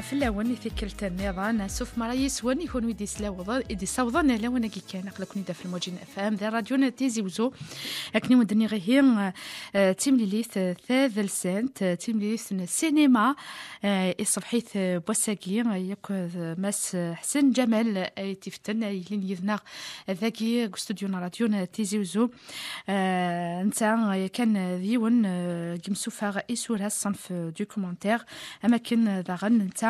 في الاول فكرة النظام سوف مرايس وين يكون ويدي سلاوض يدي سوضنا لا وانا كي كان اقلك نيدا في الموجين افهم ذا راديو تيزي وزو اكني ودني غير هي آه، تيم ليليث آه، ثاذ لسانت آه، تيم ليليث السينما الصبحيث بوساكي ياك ماس حسن جمال اي تفتن يلين يذنا ذاكي استوديو راديو تيزي وزو نتا كان ذيون جمسوفا اسورها الصنف دوكومونتير اماكن ذا غن نتا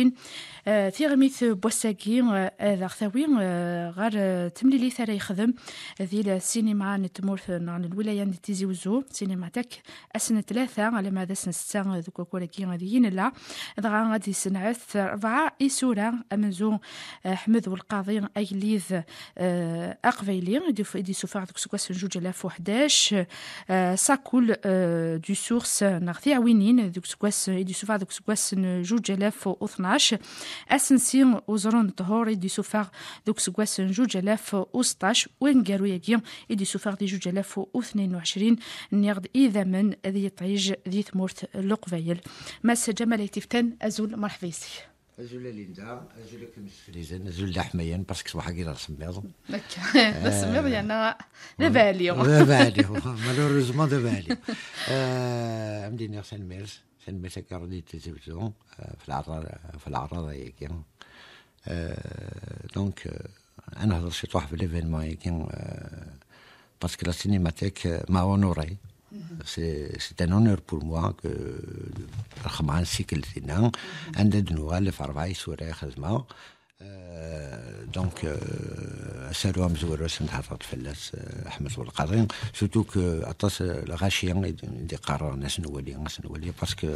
الدين آه، في غميث بوساكي آه، ذاغثاوي آه، غير تمليلي ثري يخدم ذي السينما نتمورث عن الولاية نتيزي وزو سينما تك أسنة ثلاثة على ماذا سن ستة ذوك كولاكي غاديين لا ذا غادي سنعث أربعة إسورة أمزو حمد والقاضي أيليز أقفيلي دي سوفار ذوك سكواس جوج ألاف وحداش ساكول دي سورس نغثي عوينين ذوك سكواس دي سوفار ذوك سكواس جوج ألاف وثنا اسنسي وزرون ظهور دي سوفار دوك سكواس جوج الاف و وسطاش وين قالوا يجي دي سوفار دي جوج الاف و وعشرين نيغد اذا من ذي طعيج ذي تمورت لقبايل ماس جمال تفتن ازول مرحبا يسي أزول ليندا أزول كم سفريزان أزول لحميان باسكو صباحا كي رسميض هكا رسميض يعني دابا عليهم دابا عليهم مالوريزمون دابا عليهم أمديني غسان ميرس سن دي تزوجو في العراض في العراض هيك آه، دونك آه، انا هضر شي طوح في ليفينمون هيك آه، باسكو لا سينيماتيك ما اونوري سي ان اونور بور موا كو رقم عن سيكل سنان عندنا في اربعه سوريا خدمه دونك سالوها نتاع سنتهضر فلاس احمد والقرين سوتو كو عطاس الغاشيه ندي قرار ناس نولي ناس نولي باسكو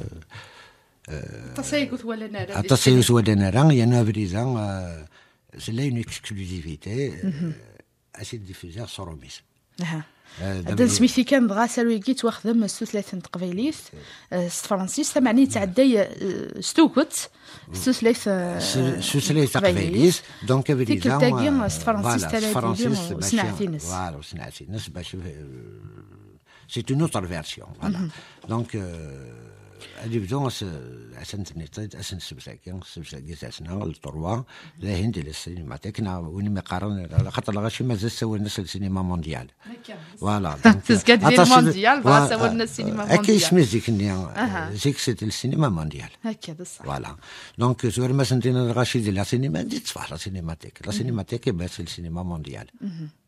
التسيس آه، ولا نارا التسيس ولا نارا يانا سي لا اون اكسكلوزيفيتي آه، آه، اسي ديفيزير سوروميس هذا آه، سميتي كان دغا سالوي كيت واخدم تقبيليس ست آه، فرانسيس تمعني تعدى آه، ستوكت ستثلاث ستثلاث تقبيليس دونك ست تاكي فرانسيس تلاتي نس فوالا نس باش سي اون اوتر فيرسيون فوالا دونك adibdo asen tnitid asen sebsaki sebsaki tasna l-torwa la hindi la sinima tekna win mi qaran xaṭer ɣaci mazal sawalna s sinima mondial wala tezga d mondial bɣa sawalna sinima mondial akka ismi zik-nni zik sit l-sinima mondial akka wala donc zwar ma sentina ɣaci di la sinima di tfah la sinima tek la sinima tek ibas l-sinima mondial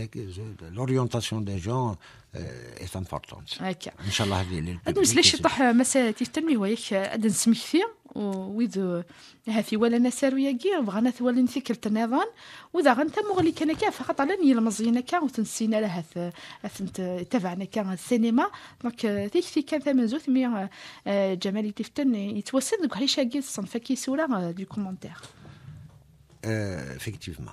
Euh, l'orientation دي جون euh, est importante هكا ان شاء الله هذه ما نسلاش يطيح مساله التنميه هو اد نسمح فيها ها في ولا يا كي بغانا ثوالي نفكر تنظان وإذا غنت مغلي كان كا فقط على نيل مزينا كا وتنسينا لها ثنت تبعنا كا السينما دونك تيك آه، في كان ثمن زوث مي آه، جمالي تفتن يتوسد دوك هاي شاكي الصنف كي سورة دي كومونتير افكتيفمون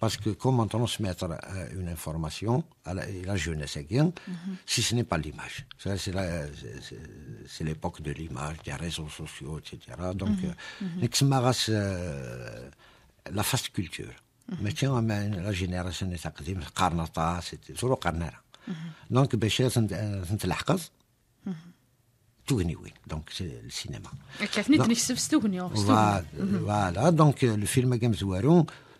Parce que comment transmettre euh, une information à la, jeunesse mhm. si ce n'est pas l'image C'est l'époque de l'image, des réseaux sociaux, etc. Donc, mm -hmm. la face culture. Mhm. Mais tiens, la génération est active, Karnata, c'est le Karnara. Mhm. Donc, Béchir, c'est l'Ahkaz. تغني est دونك السينما de le في hein, Voilà, donc le film Games زوارو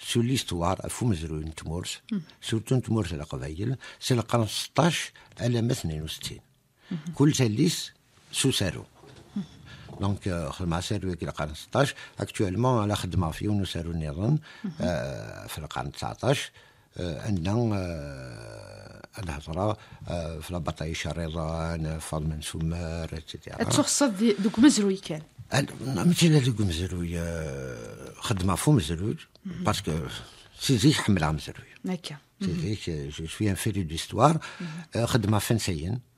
سو ليستوار à Fumzrun تمورس سو تون تمورس على قبايل سي القرن 16 على ما 62. كل تاليس سارو دونك خدمة سارو كي القرن 16 اكتوالمون على خدمة في يونس سارو نيرن في القرن 19 عندنا الهضرة في لاباطاي شريضان فالمن سمار اتسيتيرا تخصص دوك مزروي كان نعم، ماشي لازم مزروي خدمه فو مزروج باسكو سي زيك حملها مزروي هكا سي زيك جو سوي ان فيري ديستوار خدمه فنسيين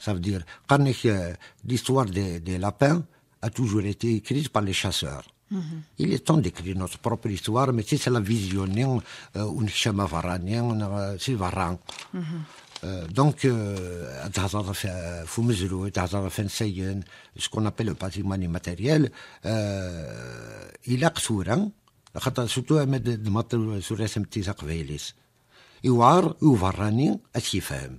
Ça veut dire, que l'histoire des, lapins a toujours été écrite par les chasseurs. Mhm. Il est temps d'écrire notre propre histoire, mais si c'est la vision, on euh, ne varanien, c'est euh, varan. Mhm. Euh, donc, ce qu'on appelle le patrimoine immatériel, euh, il a قصورا خاطر Il y a سوريا سمتي تقبيليس يوعر يوفراني اتيفهم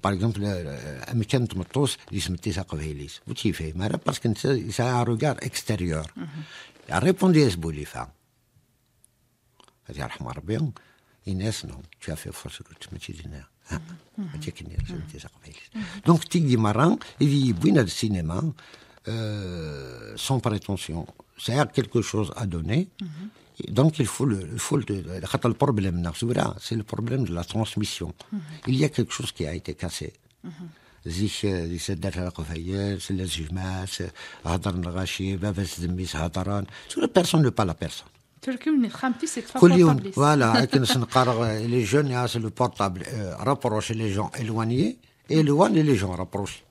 par exemple, il se dit parce que c'est un regard extérieur. Mhm. Il a répondu à ce Il a dit, tu as fait force que tu m'as hein? mhm. mhm. Donc, il dit, dans le cinéma, euh, sans prétention. a quelque chose à donner. Donc il faut le, il faut le, le problème, c'est le problème de la transmission. Mhm. Il y a quelque chose qui a été cassé. Mm -hmm. La personne ne pas la personne. Voilà, euh, les jeunes, ah, c'est le portable, euh, rapprocher les gens éloignés et éloigner les gens rapprochés.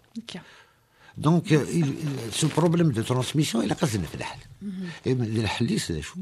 Donc euh, ce problème de transmission, il a cassé le mhm. Et le c'est des choses.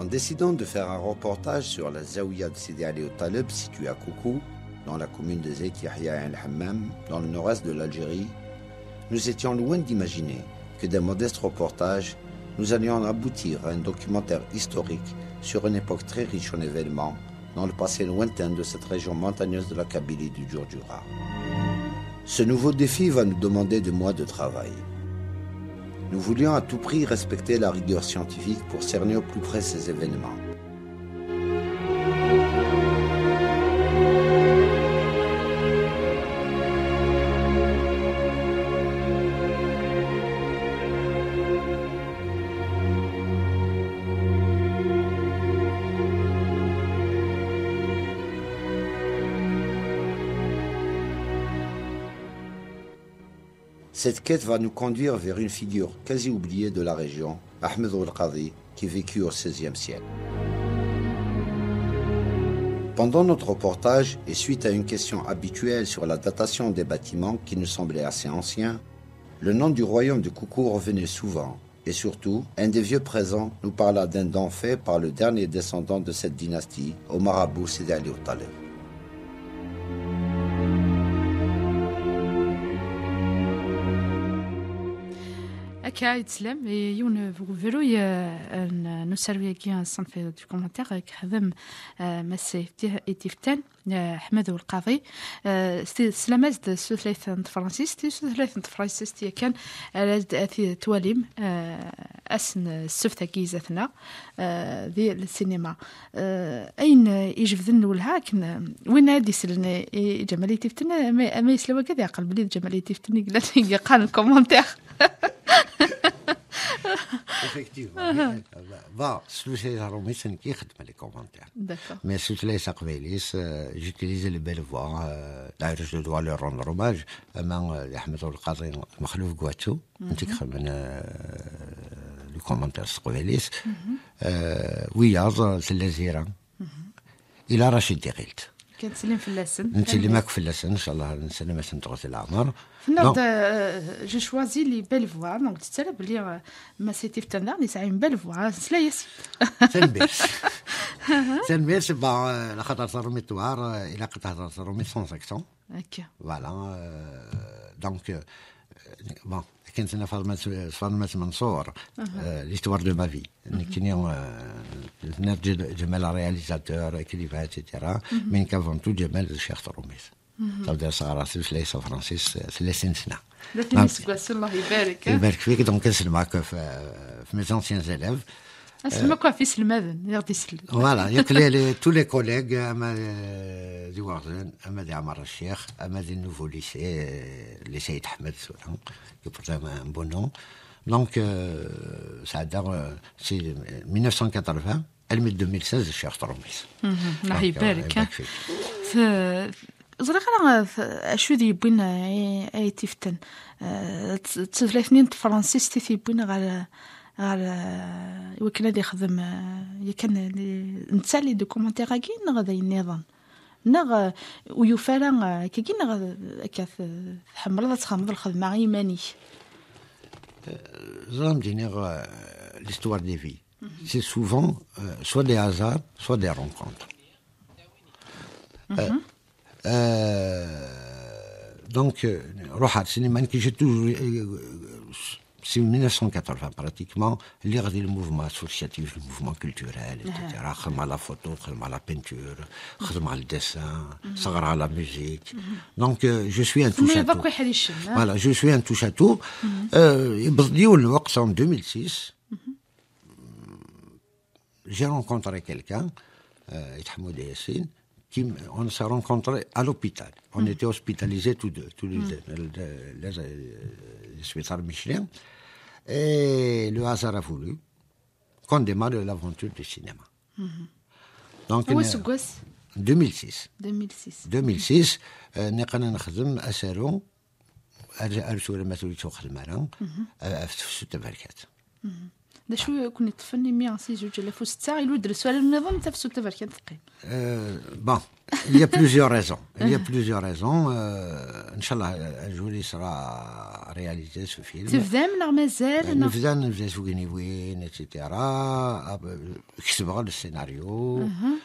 En décidant de faire un reportage sur la zaouia de Sidi Ali au Talib, située à Koukou, dans la commune de Zeyt Yahya El Hammam, dans le nord-est de l'Algérie, nous étions loin d'imaginer que d'un modeste reportage, nous allions aboutir à un documentaire historique sur une époque très riche en événements dans le passé lointain de cette région montagneuse de la Kabylie du Djurdjura. Ce nouveau défi va nous demander de mois de travail. Nous voulions à tout prix respecter la rigueur scientifique pour cerner au plus près ces événements. Cette quête va nous conduire vers une figure quasi oubliée de la région, Ahmed al-Qadi, qui vécut au XVIe siècle. Pendant notre reportage, et suite à une question habituelle sur la datation des bâtiments qui nous semblait assez ancien, le nom du royaume de Koukou revenait souvent, et surtout, un des vieux présents nous parla d'un don fait par le dernier descendant de cette dynastie, Omar Abou Sidi Ali Akka Itzlem et Youn Vrouverouille, nous saluons qui un centre du commentaire, Khadem Massé et Tiften, Ahmed Olqari. C'est la messe de Southleith and Francis, Southleith and Francis, qui كان التي تواليم أسن السفتة كي زثنا ذي السينما أين يجبدن ولها كن وين هادي سلنا جمالية تفتن ما يسلوا كذا يعقل بلي جمالية تفتن يقال الكومنتير افيكتيفمون با سلوسيس روميسن كيخدم لي كومونتير مي سلوسيس قبيليس جوتيليزي لي بيل فوا داير جو دوا لو روندر اوماج اما يحمد القاضي مخلوف كواتو انت من لو كومونتير قبيليس وياض سلازيرا الى رشيد ديغيلت كنسلم في اللسن انت اللي ماك في اللسن ان شاء الله نسلم سنتغوث العمر Non, euh, je choisis les belles voix. Donc, tu sais, la plus ma c'était tendre, mais ça a une belle voix. C'est l'aise. C'est une belle. C'est une belle, c'est bon. Euh, la catastrophe est noire euh, et la catastrophe est sans accent. Ok. Voilà. Donc, bon, c'est une faire de Swanmes Mansour, uh-huh. l'histoire de ma vie. Nous avons l'énergie de mettre réalisateur, l'écrivain, etc. Mais avant tout, je mets le cher Thoromis. Mhm. Ça veut dire que c'est le saint Francis, euh, c'est le Sénsina. Le Sénsina, c'est le Marie Berk. donc c'est le Marc, hein? euh, mes anciens élèves. Euh, c'est le Marc, c'est le Marc, Voilà, il y a tous les collègues du Warden, Amadi Amara Cheikh, Amadi Nouveau Lycée, euh, Lycée Ed Ahmed, qui est un bon nom. Donc, ça a c'est 1980, elle met 2016, je suis à Stromis. زريق انا اشو دي بينا اي إيه، تفتن آه، تفلاثنين تفرانسيس تفي بينا غال غال آه، وكنا دي خدم آه، يكن نتسالي دو كومنتير اكي نغدا النظام نغ ويوفالا كي نغ كاث حمرا تخمض الخدمة ايماني زرام دينيغ ليستوار دي في سي سوفون سوا دي هازار سوا دي رونكونتر Euh, donc, euh, Rohar que j'ai toujours. Euh, c'est 1980 hein, pratiquement, l'ère le mouvement associatif, le mouvement culturel, etc. Ah. Khadma la photo, khadma la peinture, mm-hmm. khadma le dessin, mm-hmm. sagra la musique. Mm-hmm. Donc je suis un touche à tout. Voilà, je suis un touche à tout. au ou en 2006, j'ai rencontré quelqu'un, Ithamoud Yassine, on s'est rencontrés à l'hôpital. On mm. était hospitalisés tous deux, tous deux, les, deux, Michelin. Et le hasard a voulu qu'on démarre l'aventure du cinéma. Mm-hmm. Donc, 2006. 2006. 2006, دا شو كون الطفل 2006 يلو درسوا على النظام تاع فسو تفر كان ثقيل بون il y a plusieurs raisons il y a plusieurs raisons euh, inchallah un jour il sera réalisé ce film tu faisais leur mazel non nous faisons nous faisons gagner oui etc qui se voit le scénario uh-huh.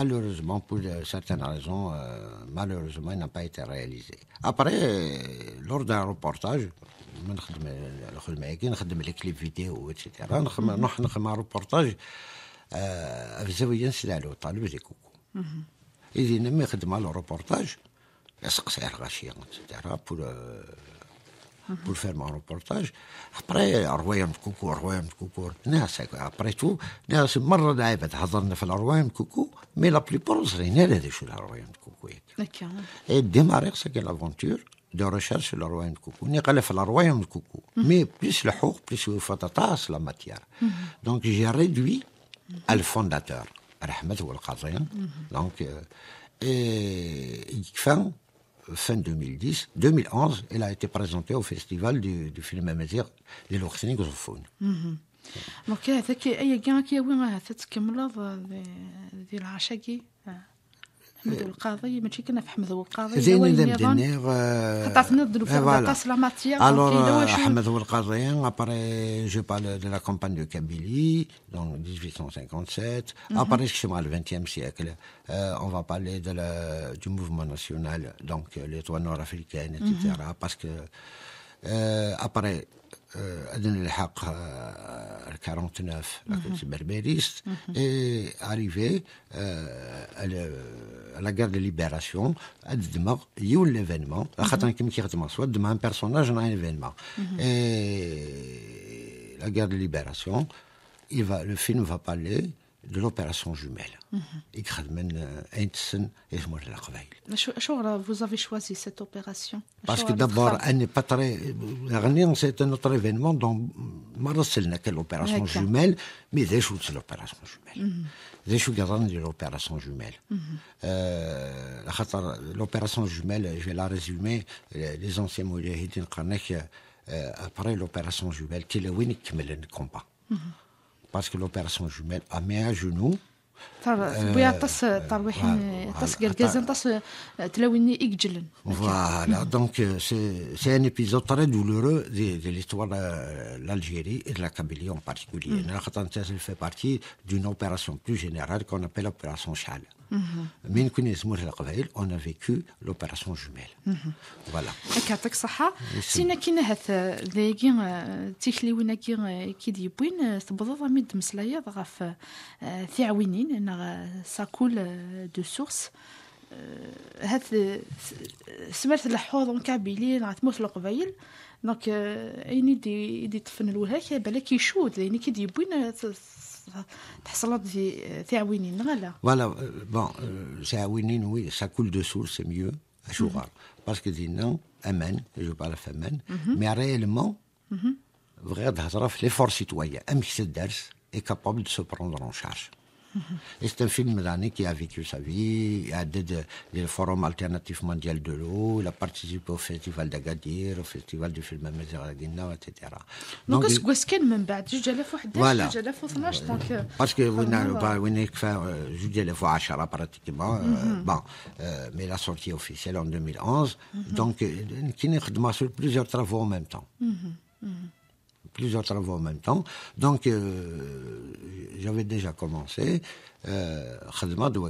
Malheureusement, pour euh, certaines raisons, euh, malheureusement, il n'a pas été réalisé. Après, euh, lors d'un reportage, ما نخدم نخدم معاك نخدم لي كليب فيديو اتسيتيرا نخدم نروح نخدم روبورتاج في آه، زاوية له طالب ذي كوكو إذا لما يخدم على روبورتاج يسق سعر الغاشية اتسيتيرا آه، بور pour faire mon روبورتاج ابري رواية كوكو رواية كوكو ناس ابري تو ناس مرة لعبت حضرنا في الرواية كوكو مي لا بليبور زرينا لا شو الرواية كوكو ديماريك ديماري لافونتور de recherche sur le royaume de Coucou. la royaume de Coucou. Mhm. Mais plus le haut, plus il faut la matière. Mhm. Donc j'ai réduit à le fondateur, Ahmed ou mhm. Donc, euh, et, fin, fin 2010, 2011, elle a été présentée au festival du, du film amazigh des Lourcini Gozofoun. Donc, il y a quelqu'un qui a eu un peu de euh. Euh, je parle de la campagne de Kabylie dans 1857, mhm. après le 20 siècle. Euh, on va parler du mouvement national donc toits euh, nord africains etc., mhm. parce que Adnan El Haq, le 49, la côte berbériste, est arrivé à la guerre de libération, à il y a eu l'événement, demain un personnage dans un événement. Et la guerre de libération, il va, le film va parler de l'opération jumelle. Mhm. Euh, vous avez choisi cette opération Parce que d'abord, c'est un autre événement dont c'est l'opération jumelle, mais mhm. des l'opération jumelle. Des choisi l'opération jumelle. L'opération jumelle, je vais la résumer, les anciens Moudjahidines euh, après l'opération jumelle, qui est le combat parce que l'opération jumelle a mis à genoux euh, euh, euh, voilà, donc c'est un épisode très douloureux de, l'histoire de l'Algérie et de la Kabylie en particulier. Mm. fait partie d'une opération plus générale qu'on appelle l'opération Chal. من كنا نسموه القبائل اون فيكو لوبيراسيون جمال فوالا يعطيك الصحة سينا كينا هات ذاكي تيكلي وناكي كي ديبوين تبضض ميد مسلايض غاف ثعوينين انا ساكول دو سورس هات سمرت الحوض ونكابيلي نغ تموت القبائل دونك ايني دي دي طفن الوهاك بالك يشود يعني كي ديبوين Voilà, euh, bon, euh, c'est euh, oui, ça coule de source, c'est mieux. Mhm. Parce que dit non, amen, je parle amen, mhm. mais réellement, mhm. vrai, les forces citoyennes, est capable de se prendre en charge. Et c'est un film d'année qui a vécu sa vie, il a aidé le Forum alternatif mondial de l'eau, il a participé au Festival d'Agadir, au Festival du film Mezeragina, etc. Donc, est-ce que fait voilà. Euh, Parce que je dis le fois à pratiquement, euh, mhm. bon, euh, mais la sortie officielle en 2011, mhm. donc, qui a fait plusieurs travaux en même temps. Mhm plusieurs travaux en même temps. Donc, euh, j'avais déjà commencé euh,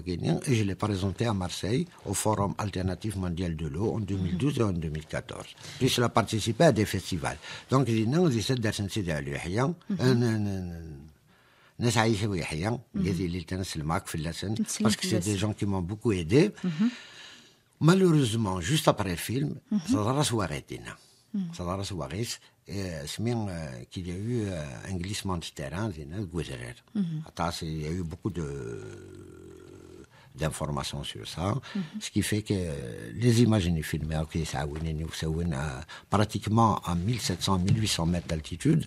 et je l'ai présenté à Marseille au Forum Alternatif Mondial de l'eau en 2012 et en 2014. Puis cela participé à des festivals. Donc, j'ai dit non, j'ai cette ناس c'est des gens qui m'ont beaucoup aidé. اللسن باسكو سي دي جون كي euh, euh, qu'il y a eu euh, un glissement de terrain, mhm. il y a eu beaucoup d'informations sur ça, mhm. ce qui fait que les images filmées, pratiquement à 1700-1800 mètres d'altitude,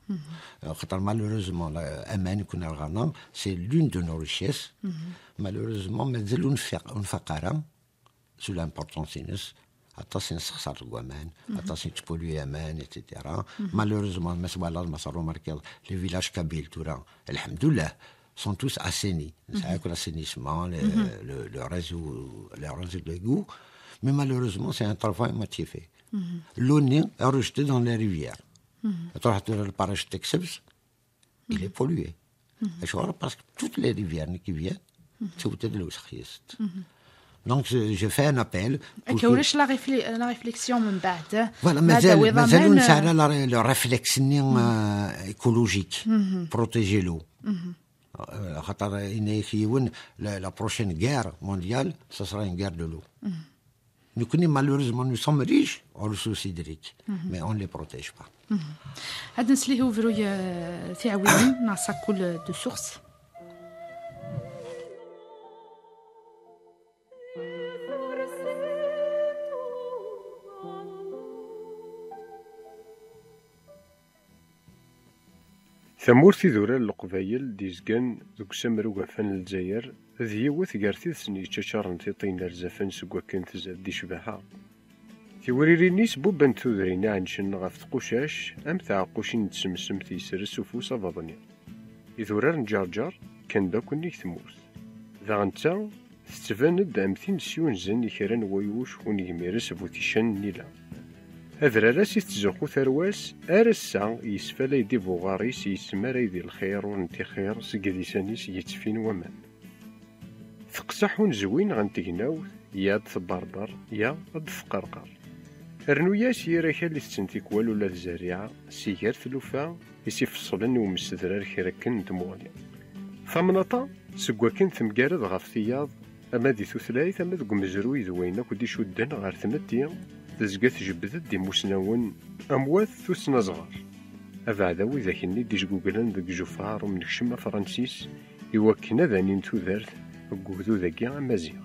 Euh, malheureusement, la c'est l'une de nos richesses. Mhm. Malheureusement, mais on sur l'importance attention à mhm. attention etc. Mhm. Malheureusement, les villages kabyles, alhamdoulilah, sont tous assainis. cest avec l'assainissement, le, le, réseau, le réseau de goût, mais malheureusement, c'est un travail motivé. L'eau est rejetée dans les rivières. Mm-hmm. le parage de Texas, il mm-hmm. est pollué. parce mm-hmm. que toutes les rivières qui viennent, c'est c'est côté de l'eau Donc, je fais un appel. Et que vous la, la réflexion, mon Voilà, mais la réflexion euh, écologique, protéger l'eau. Euh, la prochaine guerre mondiale, ce sera une guerre de l'eau. Nous connaissons malheureusement, nous sommes riches en ressources hydriques, mm -hmm. mais on ne les protège pas. Mm -hmm. de sources. Tamurt idurar n Leqbayel d izgan deg usamru agafan n Lezzayer d yiwet gar tidet n yeččačaren tiṭ-in arzafan seg wakken tezad di ccbaḥa. Tiwririn-is bubbant tudrin iɛencen ɣef tqucac am tɛeqqucin n tsemsemt yesres ufus abaḍni. Idurar n Ǧerǧer kkan d akk nnig tmurt. Daɣ netta tettban-d am tin s yunzen i kra n waywec unegmiras bu ticcen n Nila. أذرالا سيتزوقو ثرواس أرسا يسفا ليدي بوغاريس يسما ريدي الخير ونتي خير سكديسانيس يتفين ومان ثقسحون زوين غنتيناو يا تبربر يا تفقرقر رنو يا سيرا كالي تسنتيك والو لا الزريعة سيار ثلوفا يسي فصلن ومسدرار كيركن دموالي ثمنطا سكوكن ثمكارد غف ثياض أما دي ثلاث أما دكو مزروي زوينك ودي شدن غار ثمتين تزقث جبذ دي موسنون أموات ثوسنا صغار أبعد وإذا كني ديش جوجلان ذك جفار ومن كشمة فرنسيس يوكنا ذاني نتو ذارث وقوذو ذاكي عمازيغ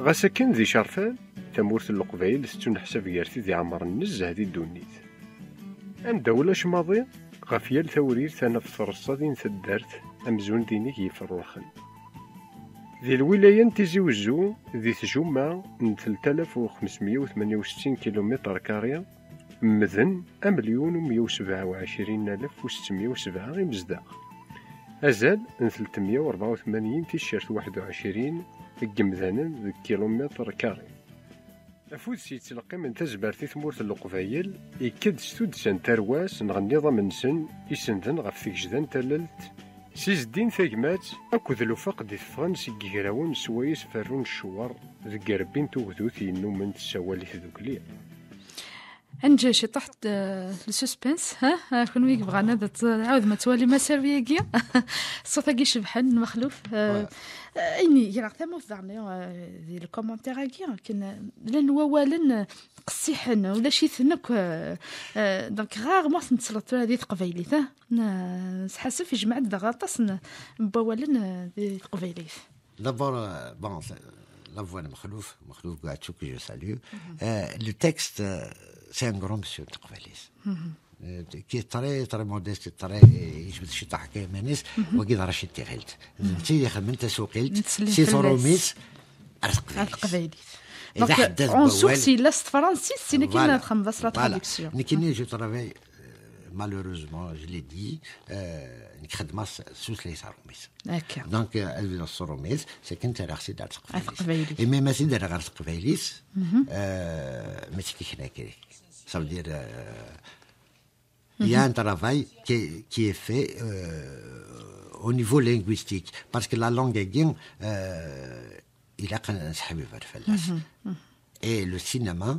غسكن ذي شرفان تمورث القبيل ستون حسب يارثي ذي عمر النز هذي الدونيت أم دولة شماضي غفيا الثورير أنا في فرصة ذي أمزون ديني يفرخن دي ذي الولاية تيزي وزو ذي تجمع من وستين كيلومتر كاريا مذن أمليون ومية وسبعة وعشرين ألف وستمية وسبعة مزداق أزال من وثمانين تيشيرت واحد وعشرين قمذانا كيلومتر كاري أفوز سيتلقي من تزبر في ثمورت القفايل إكد ستود سان ترواس نغ النظام نسن إسندن غف تللت سي زدين تاكمات اكد لفاق دي فغان سي كيراون سوايس فرون الشوار ذكر بنتو غدوثي نومن تسوالي تدوكليه انجي شي طحت السسبنس آه، ها كون ويك بغانا عاود ما توالي ما كي الصوت كي شبحن مخلوف آه، آه، اني يراغ ثموث دارني دي الكومونتير كي كان لان قصي قصيحن ولا شي ثنك دونك غار ما نتسلط هذه تقبيليت حاسف يجمع بوالن بوالا تقبيليت دابور بون لافوان مخلوف مخلوف قاعد شوكي جو سالو لو تكست سي ان كرون مسيو تقباليس كي تري تري موديست تري يجبد شي طاح كي مانيس وكي دار شي تيغيلت انت خدم انت سوقيلت سي ثروميس ارتقباليس اذا حدث بوال اون سورسي لاست فرانسيس سي كاين خمسه لا تراديكسيون نكينا جو ترافاي malheureusement, je l'ai dit, euh, une crédma sous les saromis. Donc, euh, elle veut saromis, c'est qu'un terrasse d'Arsqvelis. Et même si d'Arsqvelis, mhm. euh, mais c'est qu'il y a qui. Ça veut dire, il y a mhm. un travail qui est fait au niveau linguistique. Parce que la langue est bien, il a quand même un Et le cinéma,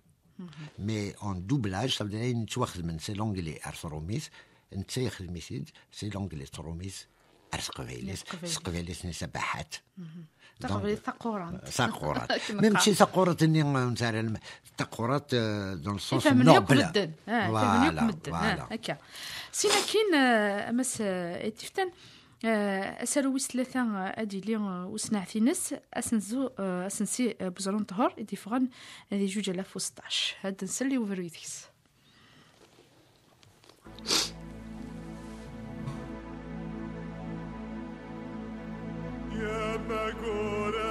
مي اون دوبلاج صافي دايرين dire انت سي لونجلي ارثروميس انت سيد سي لونجلي تروميس ارسقبيليس سقبيليس نسبحات تقبلي ثقورات ثقورات ميم شي ثقورات اني مثلا ثقورات دون سونس نوبل فوالا فوالا هكا سينا كاين امس تفتن آه، أسرويس ثلاثة آه، أدي لي آه، وسنع نس أسنزو أسنسي بزرون طهر إدي فغان هذي جوج ألاف وستاش هاد نسلي وفرويتكس يا مقوله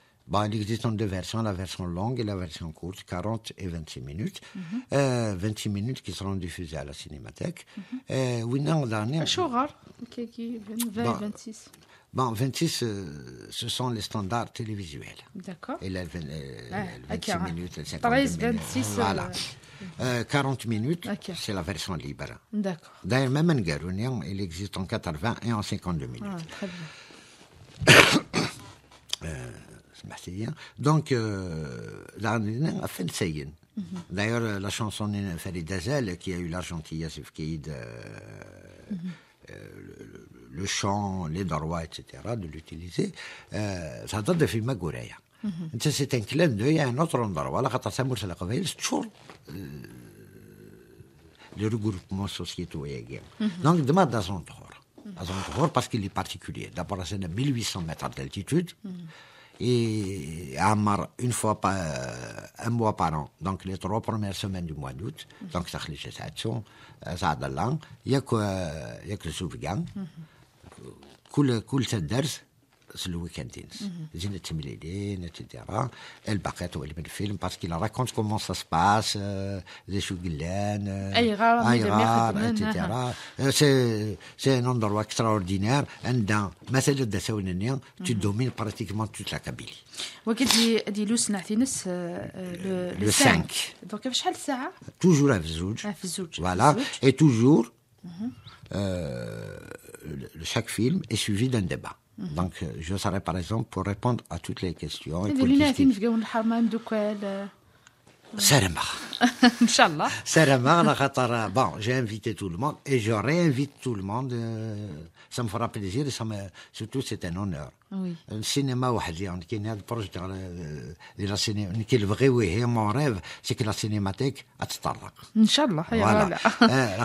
Bah, il existe en deux versions, la version longue et la version courte, 40 et 26 minutes. 26 mhm. euh, minutes qui seront diffusées à la Cinémathèque. Mhm. Euh, non, dernier. qui 20 26. Bon, 26, euh, ce sont les standards télévisuels. D'accord. Et les, ah, 26 minutes, les 26, Voilà. 40 minutes, c'est la version libre. D'accord. D'ailleurs, même en il existe en 80 et en 52 minutes. Ah, très bien. euh, donc euh, la لعندنا de mhm. D'ailleurs, euh, la chanson qui a eu l'argent Yassif Keïd, euh, mm -hmm. le, le, chant, les droits, etc., de l'utiliser, ça date de film Agoureya. Mhm. C'est un clin d'œil à un autre endroit. quand la c'est toujours le regroupement sociétaux mhm. Donc, demain à son tour. parce qu'il est particulier. D'abord, c'est à 1800 mètres d'altitude et à une fois par, euh, un mois par an, donc les trois premières semaines du mois d'août, donc ça fait les euh, ça a de euh, il y a que le le week-end mhm. etc. Elle barquette le film parce qu'il raconte comment ça se passe, euh, les chougilènes, Aïra, etc. C'est un endroit extraordinaire. Dans le dessin hein. tu mhm. domines pratiquement toute la Kabylie. Euh, euh, le 5. Donc, à Toujours à Fzouj. Voilà. Et toujours, mhm. chaque film est suivi d'un débat. Mhm. Donc, euh, je serai par exemple pour répondre à toutes les questions. Et Inch'Allah. bon, j'ai invité tout le monde et je réinvite tout le monde. Euh, ça me fera plaisir et surtout c'est un honneur. Le cinéma, mon rêve, c'est que la cinémathèque Inch'Allah. Euh,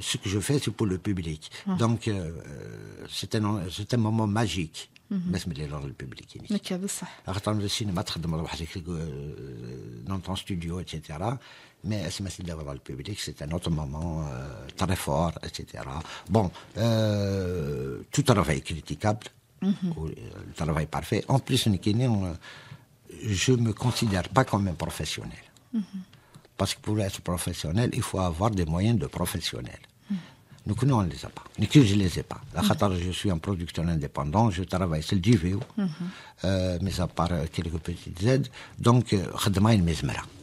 ce que je fais, c'est pour le public. Ah. Donc, euh, c'est un, moment magique. Mhm mais SMS d'avoir le public, c'est un autre moment euh, très fort, etc. Bon, euh, tout travail est critiquable, mhm. euh, le travail parfait. En plus, euh, je ne me considère pas comme un professionnel. Mhm. Parce que pour être professionnel, il faut avoir des moyens de professionnel. Nous, on ne les a pas. Nous, je ne les ai pas. La mhm. je suis un producteur indépendant, je travaille sur du DVO, mais à part quelques petites aides. Donc, je demande mes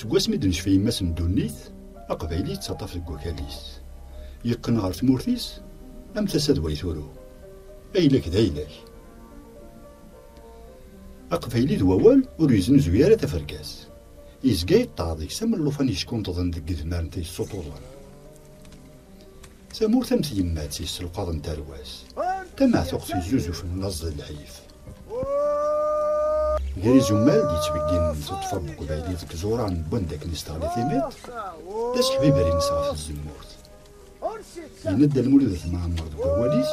Seg wasmi d-necfa yemma-s n ddunit, aqbayli yettaṭaf deg wakal-is. Yeqqen ɣer tmurt-is, am tasa d way turu. Ayla-k d ayla-k. Aqbayli d wawal ur yeznuzuy ara taferkas. Izga yeṭṭeɛ deg-s am llufan yeckunṭḍen deg idmaren tayessuṭuḍen. Tamurt am tyemmat yesselqaḍen tarwa-s. Tamɛtuqt yezzuzufen laẓ d lḥif. غير زمال دي تبقين تطفى بقبعي دي تكزورة عن بون في نشتغل داس حبيبة ري نسعى في الزمورت يندى المولد مع المرض بواليس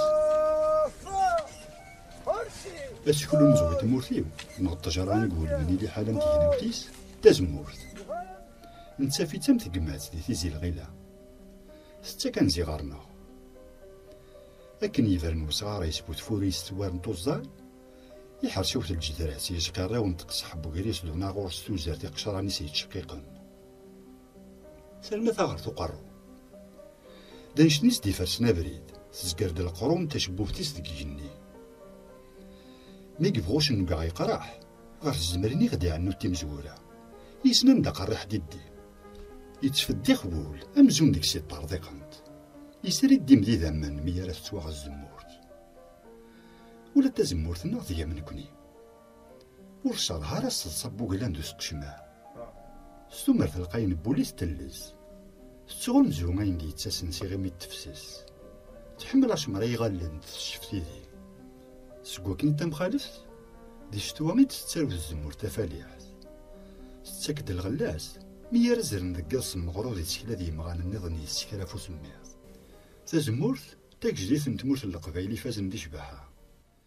بس كل مزوي تمورتيو نغط تجارة نقول مني لي حالة متي هنا وتيس تازمورت نتسافي تم تقمات دي تيزي الغيلة ستا كان زيغارنا أكن يفرنو صغار يسبوت فوريس توار توزان يحرسو في الجدرة سيشقي الريو نتقص حبو قريس دونا غورس توزار دي قشراني سيتشقيقا سلمة ثغر ثقرو دانش نيس دي فرس نبريد سزقر دي القروم تشبوفتيس دي جيني ميك بغوش نقع يقراح غير الزمرني غدي عنو تيم زورا يسنن دا قرح ديدي يتفدي خبول امزون ديك سي طار دي قنت يسري دي مدي ذمن ميارا ثتوا غزمو ولا تزمرت نعطيه من كني ورشا الهارة صبو قلان دو سقشما سمرت القاين بوليس تلز سغل مزومين دي تساسن سيغمي التفسس تحمل عش مرأي غالين تشفتي دي سقوا كنت تم خالص دي شتوا ميت تتسارو الزمور تفالي ستاكد الغلاس مي يرزرن دي قلص المغروضي تسكلا دي مغان النظن يسكلا فوس الميض تزمور تاك جديث تمورت القبيلي فازن دي شبهها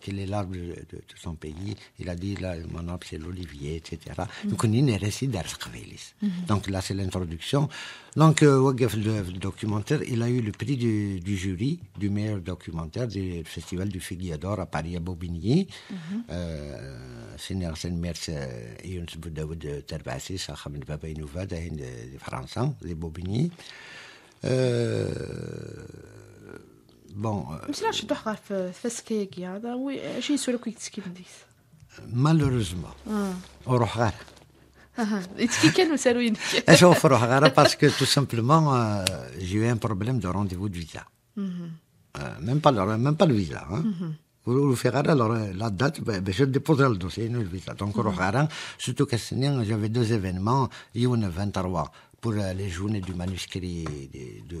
quel est l'arbre de, de, son pays Il a dit, là, mon arbre, c'est l'olivier, etc. Mm-hmm. Donc, on est resté mm-hmm. Donc, là, c'est l'introduction. Donc, euh, le documentaire, il a eu le prix du, jury du meilleur documentaire du Festival du Figuier d'Or à Paris, à Bobigny. سيني mm-hmm. euh, euh, et ميرس et de Terbassis, à من بابا ينوفا de France les Bobigny. Euh... Bon, euh, malheureusement. Je parce que tout simplement, euh, j'ai eu un problème de rendez-vous de visa. Mhm. Euh, même, pas le, même pas le visa. Hein. Mm -hmm. alors la date, ben, ben, je déposerai le dossier, le visa. Donc, mm -hmm. surtout que j'avais deux événements, il y en a 23 pour les journées du manuscrit de, de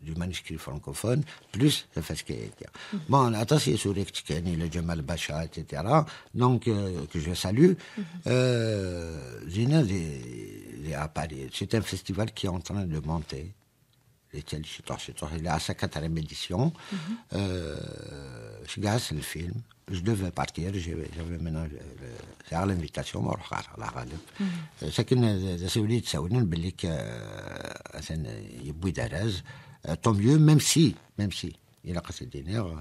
du manuscrit francophone, plus le Feskeyekia. Mhm. Bon, Atassi sur le Jamal Bacha, etc., donc, euh, que je salue, mhm. euh, Zinez n'ai à Paris. C'est un festival qui est en train de monter. Il est à sa quatrième édition. Mhm. Euh, je gâche le film. Je devais partir. J'avais maintenant. C'est à l'invitation. C'est que je voulais dire que يبوي درز euh, tant mieux, même si, même si, il a cassé des nerfs, euh,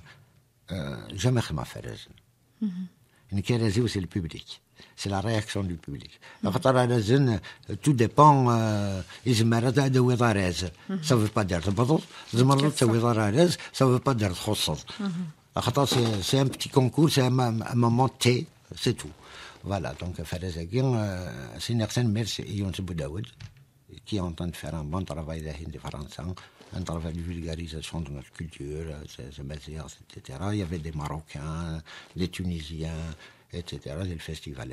euh, jamais Khema Farazin. Mhm. Une Kérazi, c'est le public. C'est la réaction du public. La Khatarazin, euh, tout dépend. Izmarat Adawi Darez. Mhm. Ça ne veut pas dire Zmarat Adawi ça ne veut pas dire Khossaz. Mhm. La Khatar, c'est un petit concours, c'est un, moment T, c'est tout. Voilà, donc faire Farazagin, c'est une personne, merci, Yons Boudaoud, qui est en train de faire un bon travail de Français travers la vulgarisation de notre culture, euh, etc. Il y avait des Marocains, des Tunisiens, etc., festival festival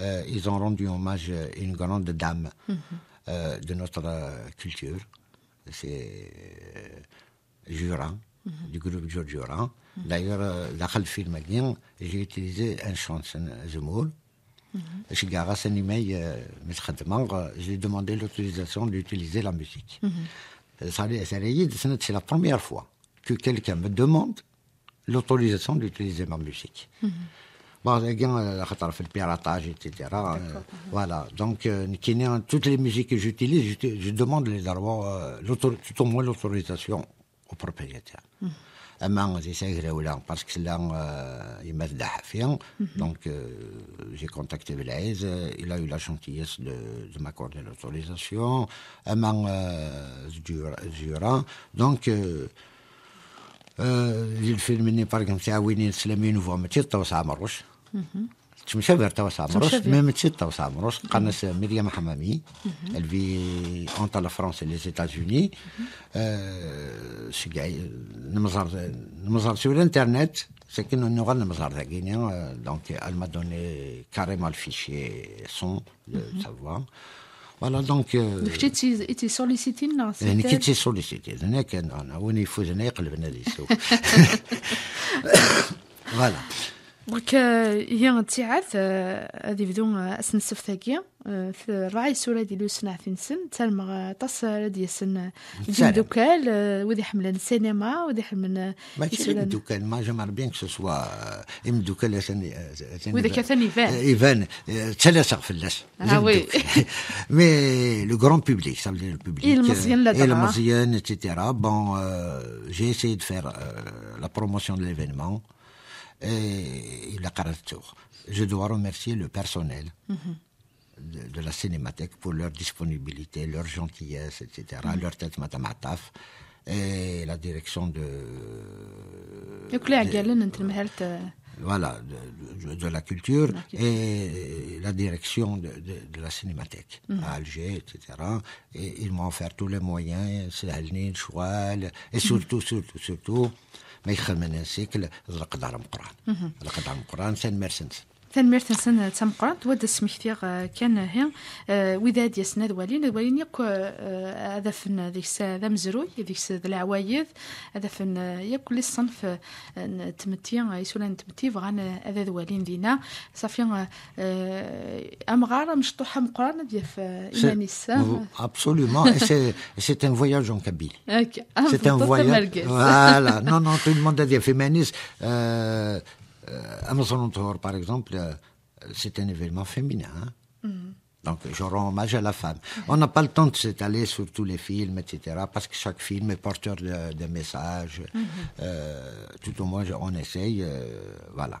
euh, ils ont rendu hommage à une grande dame mhm. euh, de notre euh, culture, c'est Jura, mhm. du groupe Jura. Mhm. D'ailleurs, la film j'ai utilisé un chanson Zemoul. ce Garas J'ai demandé l'autorisation d'utiliser la musique c'est la première fois que quelqu'un me demande l'autorisation d'utiliser ma musique. Mhm. Euh, le piratage, etc. Euh, mhm. voilà. Donc, euh, toutes les musiques que j'utilise, je, demande tout au moins l'autorisation au propriétaire. Mhm. اما زي que ولا euh, les mhm. Donc euh, j'ai contacté Velaez, il a eu la gentillesse de, m'accorder l'autorisation, Amman dur euh, Donc, euh, par الفيلم اللي بارك نتاع وين ما تيطوس Tchoucha Berta même Myriam Hamami, mhm. elle vit entre la France et les États-Unis. Mhm. Euh, nous sur Internet, c'est nous hein. donc elle m'a donné carrément le fichier son, mhm. savoir. Voilà, donc... Euh, sollicité, sollicité. Voilà. درك هي تيعات هذه بدون اسنسف في الرعي سورة دي لو سنع سن تالما تص ردي سن دوكال وذي السينما سينما وذي حملن ماشي دوكال ما جمع بيان كسو سوا ام دوكال اثني وذا كثني ايفان ايفان تلاسق اللاس اه وي مي لو كرون بيبليك سا لو بوبليك المزيان لا المزيان اتسيتيرا بون جي اسيي دو فير لا بروموسيون دو ليفينمون et la caractère. Je dois remercier le personnel de, la cinémathèque pour leur disponibilité, leur gentillesse, etc., mhm. leur tête matamataf et la direction de. voilà, de, de, de, la culture et la direction de, la cinémathèque mhm. à Alger, etc. Et ils m'ont offert tous les moyens, c'est et surtout, surtout, surtout ما يخمن نسيك القدر القران القدر القران سان مارسنس تنميرت سن تم قران تود سمحتي آه، كان هي آه، وداد ياسنا دوالين دوالين يك آه، هذا فن ذيك هذا مزروي ذيك العوايد هذا فن يك كل الصنف تمتي يسولا تمتي فغان هذا دوالين دينا صافي امغار مشطوحه مقران ديف ايمانيس ابسوليومون c'est ان voyage en Kabyle. Okay. C'est un voyage. Ah, voilà, non, non, tout le monde Amazon euh, Tour, par exemple, euh, c'est un événement féminin. Hein. Mm. Donc, je rends hommage à la femme. On n'a pas le temps de s'étaler sur tous les films, etc., parce que chaque film est porteur de messages mm-hmm. euh, tout au moins, on essaye. voilà.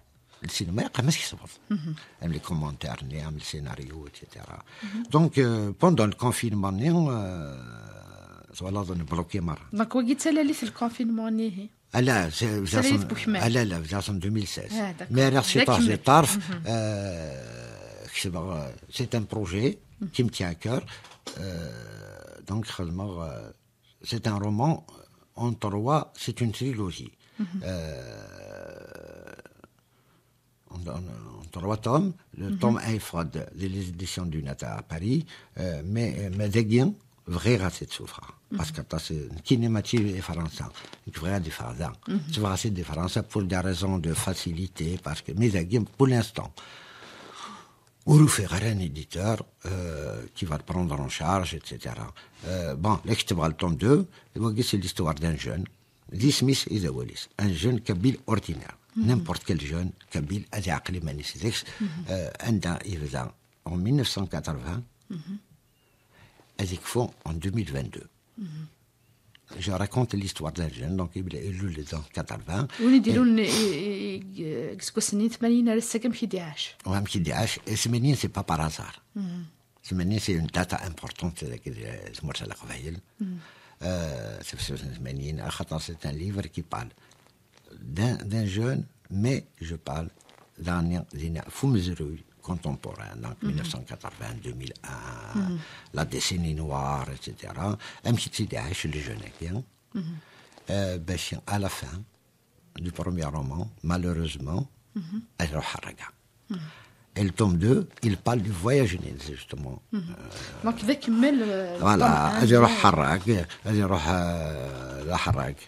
Le cinéma, comment est-ce qu'il se passe? Mhm. Aime les commentaires, aime les scénarios, etc. Mhm. Donc euh, pendant le confinement, nous, bloqué nous nous bloquions. Mais quand vous dites c'est le confinement, Allez, hein. c'est déjà ça. Allez, c'est en 2016. Mais mhm. euh, euh, c'est un projet qui me tient à cœur. Donc c'est un roman en trois, c'est une trilogie on trois tomes, le mhm. tome 1 froid. les éditions du Nata à Paris, euh, mais, euh, mais verra vrai souffrance, cette hein. mhm. Parce que c'est une kinématique différente, une vraie différence. Mhm. Tu vois, cette différence pour des raisons de facilité, parce que mes pour l'instant, on fera un éditeur euh, qui va le prendre en charge, etc. Euh, bon, l'extérieur, le tome 2, c'est l'histoire d'un jeune, is a un jeune kabyle ordinaire. Mm-hmm. N'importe quel jeune, Kabyle, mm-hmm. euh, en 1980, faut mm-hmm. en 2022. Je raconte l'histoire d'un jeune, donc il est élu les ans 80. c'est pas par hasard. c'est une date importante de mm. euh, C'est c'est un livre qui parle d'un jeune, mais je parle fou Fumzerui contemporain, donc 1980, mhm. 2001, mhm. la décennie noire, etc. Un petit chez les jeunes à la fin du premier roman, malheureusement, mhm. elle mm -hmm. Elle tombe deux, il parle du voyage justement. Euh, donc, avec Mel. Voilà, la Harak.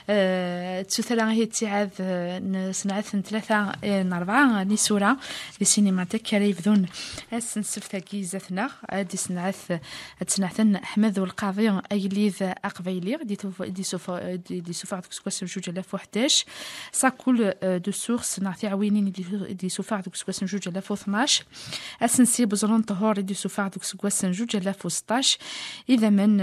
تسوثلا هي تيعاد سنعاد ثلاثة نربعة نسورة لسينما لي ذون اسن سفتا كيزاتنا دي سنعث تسنعثن احمد والقاضي ايليذ اقبيلي دي دي سوف دي سوف عندك سكواس جوج الاف وحداش سا دو سورس نعطي عوينين دي سوف عندك سكواس جوج الاف وثناش اسن سي بزرون طهور دي سوف عندك سكواس جوج الاف وستاش اذا من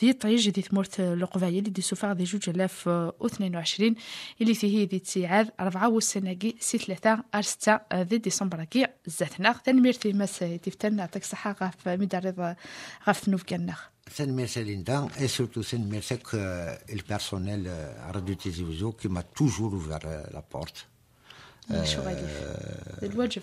ذي طيج دي ثمورت لقفايل دي سوف ذي جوج الاف آه، واثنين وعشرين اللي فيه ذي تسيعاد ربعة والسناقي سي ثلاثة ارستة آه، ذي ديسمبر كي زاتنا تنمير في ماس تفتن يعطيك صحة غاف مدرب غاف نوفكناخ تنمير ليندا اي سورتو تنمير كو البيرسونيل راديو تيزيوزو كي ما توجور اوفر لابورت الواجب